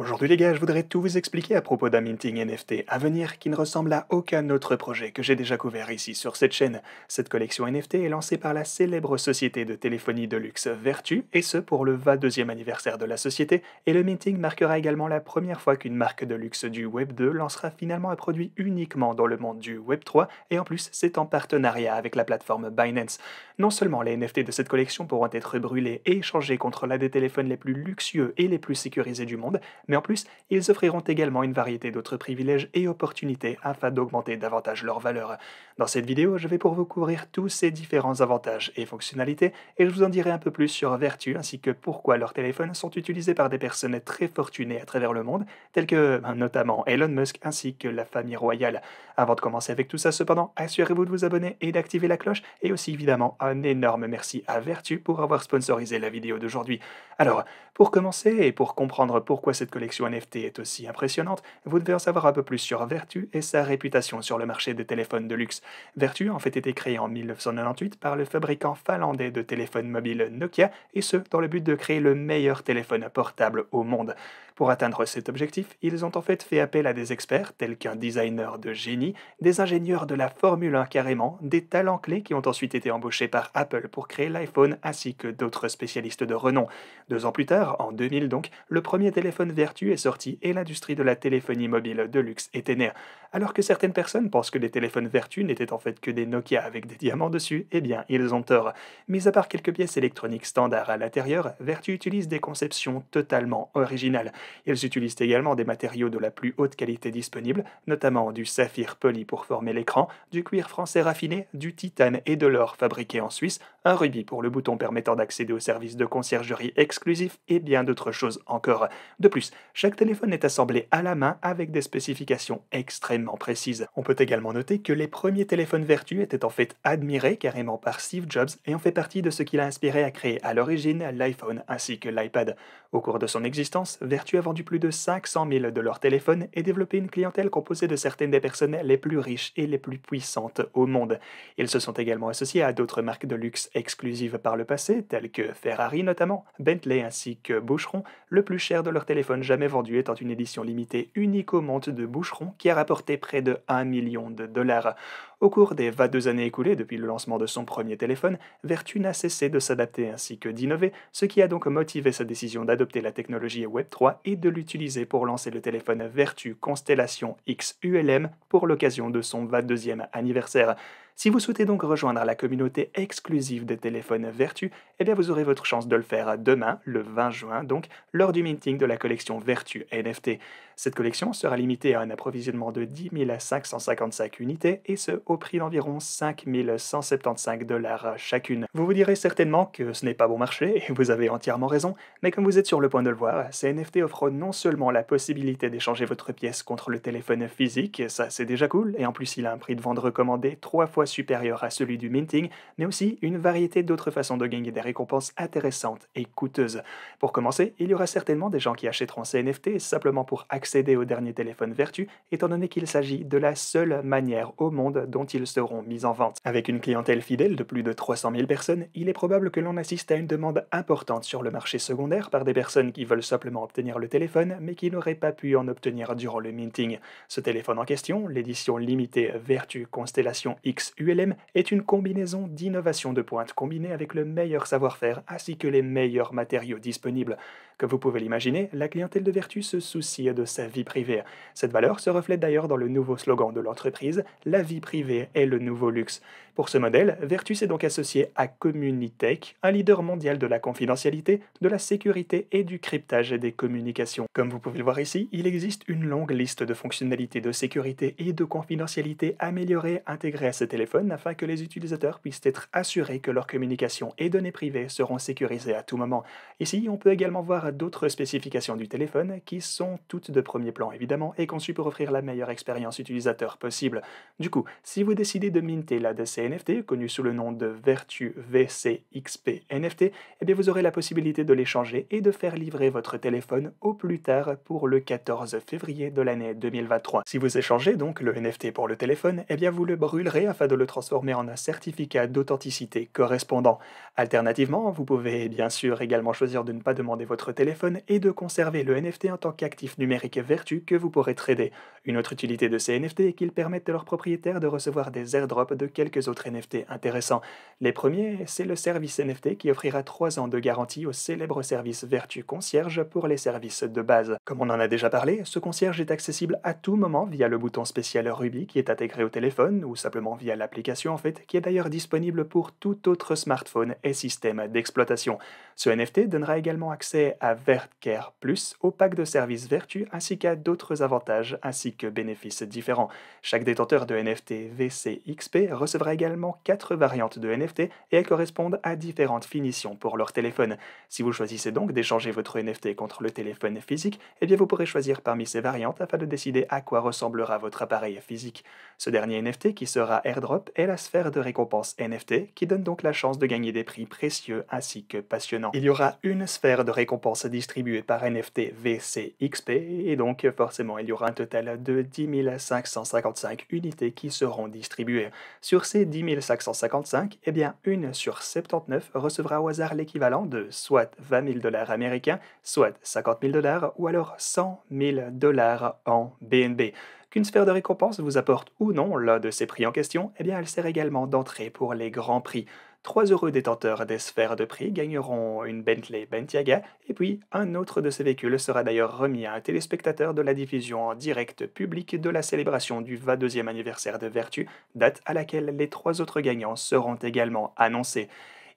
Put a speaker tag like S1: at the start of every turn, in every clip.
S1: Aujourd'hui les gars, je voudrais tout vous expliquer à propos d'un minting NFT à venir qui ne ressemble à aucun autre projet que j'ai déjà couvert ici sur cette chaîne. Cette collection NFT est lancée par la célèbre société de téléphonie de luxe Vertu, et ce pour le 22e anniversaire de la société, et le minting marquera également la première fois qu'une marque de luxe du Web 2 lancera finalement un produit uniquement dans le monde du Web 3, et en plus c'est en partenariat avec la plateforme Binance. Non seulement les NFT de cette collection pourront être brûlés et échangés contre l'un des téléphones les plus luxueux et les plus sécurisés du monde, mais en plus, ils offriront également une variété d'autres privilèges et opportunités afin d'augmenter davantage leur valeur. Dans cette vidéo, je vais pour vous couvrir tous ces différents avantages et fonctionnalités, et je vous en dirai un peu plus sur Vertu ainsi que pourquoi leurs téléphones sont utilisés par des personnes très fortunées à travers le monde, tels que ben, notamment Elon Musk ainsi que la famille royale. Avant de commencer avec tout ça, cependant, assurez-vous de vous abonner et d'activer la cloche, et aussi évidemment un énorme merci à Vertu pour avoir sponsorisé la vidéo d'aujourd'hui. Alors, pour commencer et pour comprendre pourquoi cette NFT est aussi impressionnante, vous devez en savoir un peu plus sur Vertu et sa réputation sur le marché des téléphones de luxe. Vertu en fait été créé en 1998 par le fabricant finlandais de téléphones mobiles Nokia, et ce, dans le but de créer le meilleur téléphone portable au monde. Pour atteindre cet objectif, ils ont en fait fait appel à des experts tels qu'un designer de génie, des ingénieurs de la Formule 1 carrément, des talents clés qui ont ensuite été embauchés par Apple pour créer l'iPhone ainsi que d'autres spécialistes de renom. Deux ans plus tard, en 2000 donc, le premier téléphone vertu est sorti et l'industrie de la téléphonie mobile de luxe était née. Alors que certaines personnes pensent que les téléphones vertus n'étaient en fait que des Nokia avec des diamants dessus, eh bien, ils ont tort. Mis à part quelques pièces électroniques standards à l'intérieur, Vertu utilise des conceptions totalement originales. Ils utilisent également des matériaux de la plus haute qualité disponible, notamment du saphir poli pour former l'écran, du cuir français raffiné, du titane et de l'or fabriqué en Suisse, un rubis pour le bouton permettant d'accéder aux services de conciergerie exclusifs et bien d'autres choses encore. De plus, chaque téléphone est assemblé à la main avec des spécifications extrêmement précises. On peut également noter que les premiers téléphones Vertu étaient en fait admirés carrément par Steve Jobs et ont fait partie de ce qui l'a inspiré à créer à l'origine l'iPhone ainsi que l'iPad. Au cours de son existence, Vertu a vendu plus de 500 000 de leurs téléphones et développé une clientèle composée de certaines des personnes les plus riches et les plus puissantes au monde. Ils se sont également associés à d'autres marques de luxe exclusives par le passé, telles que Ferrari notamment, Bentley ainsi que Boucheron, le plus cher de leurs téléphones jamais vendu étant une édition limitée unique au monde de Boucheron qui a rapporté près de 1 million de dollars. Au cours des 22 années écoulées depuis le lancement de son premier téléphone, Vertu n'a cessé de s'adapter ainsi que d'innover, ce qui a donc motivé sa décision d'adopter la technologie Web3 et de l'utiliser pour lancer le téléphone Vertu Constellation XULM pour l'occasion de son 22e anniversaire. Si vous souhaitez donc rejoindre la communauté exclusive des téléphones Vertu, eh bien vous aurez votre chance de le faire demain, le 20 juin donc, lors du meeting de la collection Vertu NFT. Cette collection sera limitée à un approvisionnement de 10 555 unités et ce au prix d'environ 5 175 dollars chacune. Vous vous direz certainement que ce n'est pas bon marché et vous avez entièrement raison, mais comme vous êtes sur le point de le voir, ces NFT offrent non seulement la possibilité d'échanger votre pièce contre le téléphone physique, ça c'est déjà cool, et en plus il a un prix de vente recommandé 3 fois supérieur à celui du minting, mais aussi une variété d'autres façons de gagner des récompenses intéressantes et coûteuses. Pour commencer, il y aura certainement des gens qui achèteront ces NFT simplement pour accéder au dernier téléphone Vertu, étant donné qu'il s'agit de la seule manière au monde dont ils seront mis en vente. Avec une clientèle fidèle de plus de 300 000 personnes, il est probable que l'on assiste à une demande importante sur le marché secondaire par des personnes qui veulent simplement obtenir le téléphone, mais qui n'auraient pas pu en obtenir durant le minting. Ce téléphone en question, l'édition limitée Vertu Constellation X ULM est une combinaison d'innovations de pointe combinée avec le meilleur savoir-faire ainsi que les meilleurs matériaux disponibles. Comme vous pouvez l'imaginer, la clientèle de Vertus se soucie de sa vie privée. Cette valeur se reflète d'ailleurs dans le nouveau slogan de l'entreprise La vie privée est le nouveau luxe. Pour ce modèle, Vertus est donc associé à Communitech, un leader mondial de la confidentialité, de la sécurité et du cryptage des communications. Comme vous pouvez le voir ici, il existe une longue liste de fonctionnalités de sécurité et de confidentialité améliorées intégrées à cette afin que les utilisateurs puissent être assurés que leurs communications et données privées seront sécurisées à tout moment. Ici, on peut également voir d'autres spécifications du téléphone qui sont toutes de premier plan évidemment et conçues pour offrir la meilleure expérience utilisateur possible. Du coup, si vous décidez de minter la DC NFT, connue sous le nom de Vertu VCXP NFT, eh bien vous aurez la possibilité de l'échanger et de faire livrer votre téléphone au plus tard pour le 14 février de l'année 2023. Si vous échangez donc le NFT pour le téléphone, eh bien vous le brûlerez afin de de le transformer en un certificat d'authenticité correspondant. Alternativement, vous pouvez bien sûr également choisir de ne pas demander votre téléphone et de conserver le NFT en tant qu'actif numérique vertu que vous pourrez trader. Une autre utilité de ces NFT est qu'ils permettent à leurs propriétaires de recevoir des airdrops de quelques autres NFT intéressants. Les premiers, c'est le service NFT qui offrira 3 ans de garantie au célèbre service Vertu Concierge pour les services de base. Comme on en a déjà parlé, ce concierge est accessible à tout moment via le bouton spécial Ruby qui est intégré au téléphone ou simplement via l'application en fait, qui est d'ailleurs disponible pour tout autre smartphone et système d'exploitation. Ce NFT donnera également accès à VertCare Plus, au pack de services vertu ainsi qu'à d'autres avantages ainsi que bénéfices différents. Chaque détenteur de NFT VCXP recevra également quatre variantes de NFT et elles correspondent à différentes finitions pour leur téléphone. Si vous choisissez donc d'échanger votre NFT contre le téléphone physique, et eh bien vous pourrez choisir parmi ces variantes afin de décider à quoi ressemblera votre appareil physique. Ce dernier NFT qui sera airdrop est la sphère de récompense NFT qui donne donc la chance de gagner des prix précieux ainsi que passionnants. Il y aura une sphère de récompense distribuée par NFT VCXP et donc forcément il y aura un total de 10 555 unités qui seront distribuées. Sur ces 10 555, eh bien une sur 79 recevra au hasard l'équivalent de soit 20 000 dollars américains, soit 50 000 dollars ou alors 100 000 dollars en BNB. Qu'une sphère de récompense vous apporte ou non l'un de ces prix en question, eh bien elle sert également d'entrée pour les grands prix. Trois heureux détenteurs des sphères de prix gagneront une Bentley Bentiaga, et puis un autre de ces véhicules sera d'ailleurs remis à un téléspectateur de la diffusion en direct public de la célébration du 22e anniversaire de Vertu, date à laquelle les trois autres gagnants seront également annoncés.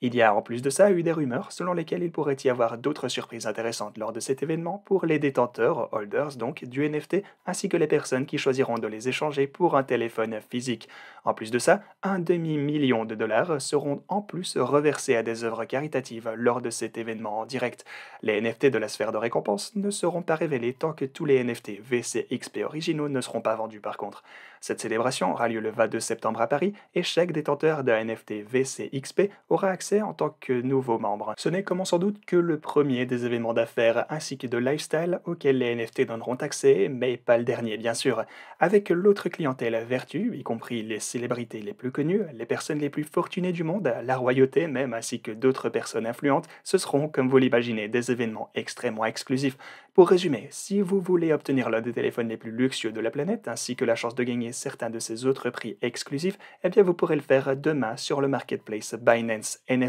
S1: Il y a en plus de ça eu des rumeurs selon lesquelles il pourrait y avoir d'autres surprises intéressantes lors de cet événement pour les détenteurs, holders donc, du NFT, ainsi que les personnes qui choisiront de les échanger pour un téléphone physique. En plus de ça, un demi-million de dollars seront en plus reversés à des œuvres caritatives lors de cet événement en direct. Les NFT de la sphère de récompense ne seront pas révélés tant que tous les NFT VCXP originaux ne seront pas vendus par contre. Cette célébration aura lieu le 22 septembre à Paris et chaque détenteur d'un NFT VCXP aura accès en tant que nouveau membre. Ce n'est comment sans doute que le premier des événements d'affaires ainsi que de lifestyle auxquels les NFT donneront accès, mais pas le dernier bien sûr. Avec l'autre clientèle vertu, y compris les célébrités les plus connues, les personnes les plus fortunées du monde, la royauté même ainsi que d'autres personnes influentes, ce seront, comme vous l'imaginez, des événements extrêmement exclusifs. Pour résumer, si vous voulez obtenir l'un des téléphones les plus luxueux de la planète, ainsi que la chance de gagner certains de ces autres prix exclusifs, eh bien vous pourrez le faire demain sur le marketplace Binance NFT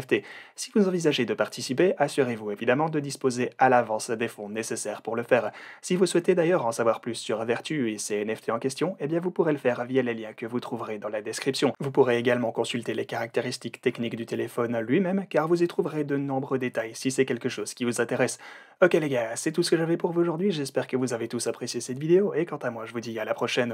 S1: si vous envisagez de participer, assurez-vous évidemment de disposer à l'avance des fonds nécessaires pour le faire. Si vous souhaitez d'ailleurs en savoir plus sur Vertu et ces NFT en question, eh bien vous pourrez le faire via les liens que vous trouverez dans la description. Vous pourrez également consulter les caractéristiques techniques du téléphone lui-même, car vous y trouverez de nombreux détails si c'est quelque chose qui vous intéresse. Ok les gars, c'est tout ce que j'avais pour vous aujourd'hui, j'espère que vous avez tous apprécié cette vidéo, et quant à moi je vous dis à la prochaine.